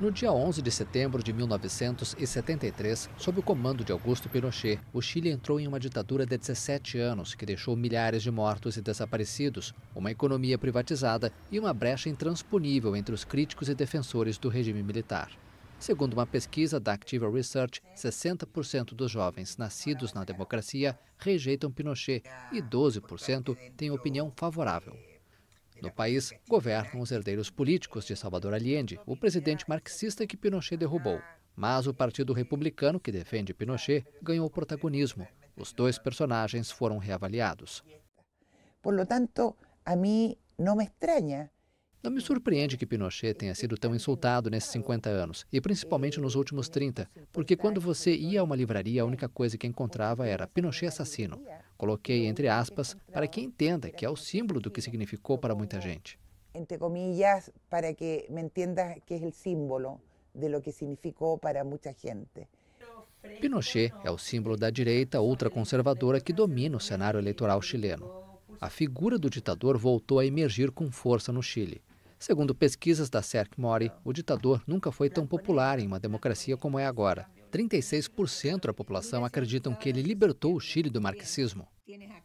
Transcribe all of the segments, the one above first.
No dia 11 de setembro de 1973, sob o comando de Augusto Pinochet, o Chile entrou em uma ditadura de 17 anos que deixou milhares de mortos e desaparecidos, uma economia privatizada e uma brecha intransponível entre os críticos e defensores do regime militar. Segundo uma pesquisa da Activa Research, 60% dos jovens nascidos na democracia rejeitam Pinochet e 12% têm opinião favorável. No país, governam os herdeiros políticos de Salvador Allende, o presidente marxista que Pinochet derrubou. Mas o Partido Republicano, que defende Pinochet, ganhou protagonismo. Os dois personagens foram reavaliados. Por lo tanto, a mim não me estranha não me surpreende que Pinochet tenha sido tão insultado nesses 50 anos, e principalmente nos últimos 30, porque quando você ia a uma livraria, a única coisa que encontrava era Pinochet assassino. Coloquei entre aspas para que entenda que é o símbolo do que significou para muita gente. Entre comillas, para que me entenda que é o símbolo de lo que significou para muita gente. Pinochet é o símbolo da direita ultraconservadora que domina o cenário eleitoral chileno. A figura do ditador voltou a emergir com força no Chile. Segundo pesquisas da Cerc-Mori, o ditador nunca foi tão popular em uma democracia como é agora. 36% da população acreditam que ele libertou o Chile do marxismo.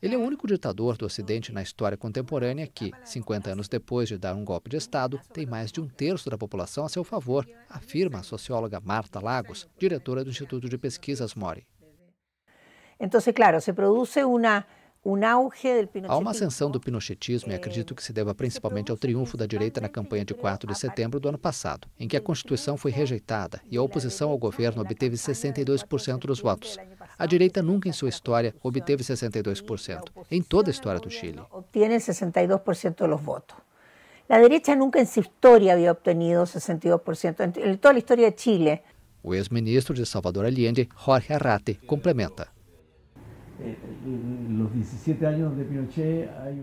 Ele é o único ditador do Ocidente na história contemporânea que, 50 anos depois de dar um golpe de Estado, tem mais de um terço da população a seu favor, afirma a socióloga Marta Lagos, diretora do Instituto de Pesquisas Mori. Então, claro, se produz uma Há uma ascensão do pinochetismo e é, acredito que se deva é principalmente ao triunfo da direita na campanha de 4 de setembro do ano passado, em que a Constituição foi rejeitada e a oposição ao governo obteve 62% dos votos. A direita nunca em sua história obteve 62%, em toda a história do Chile. Obtiene 62% dos votos. A direita nunca em sua história havia obtenido 62% em toda a história de Chile. O ex-ministro de Salvador Allende, Jorge Arrate, complementa. Eh, eh,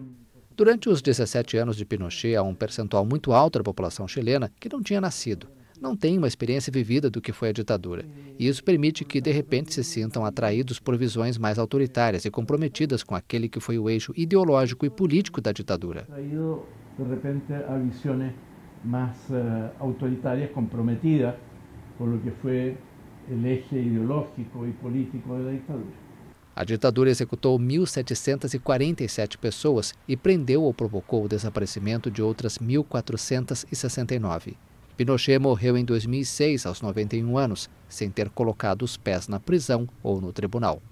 Durante os 17 anos de Pinochet, há um percentual muito alto da população chilena que não tinha nascido, não tem uma experiência vivida do que foi a ditadura. E isso permite que, de repente, se sintam atraídos por visões mais autoritárias e comprometidas com aquele que foi o eixo ideológico e político da ditadura. De repente, a visões mais eh, autoritárias comprometidas com o que foi o eixo ideológico e político da ditadura. A ditadura executou 1.747 pessoas e prendeu ou provocou o desaparecimento de outras 1.469. Pinochet morreu em 2006, aos 91 anos, sem ter colocado os pés na prisão ou no tribunal.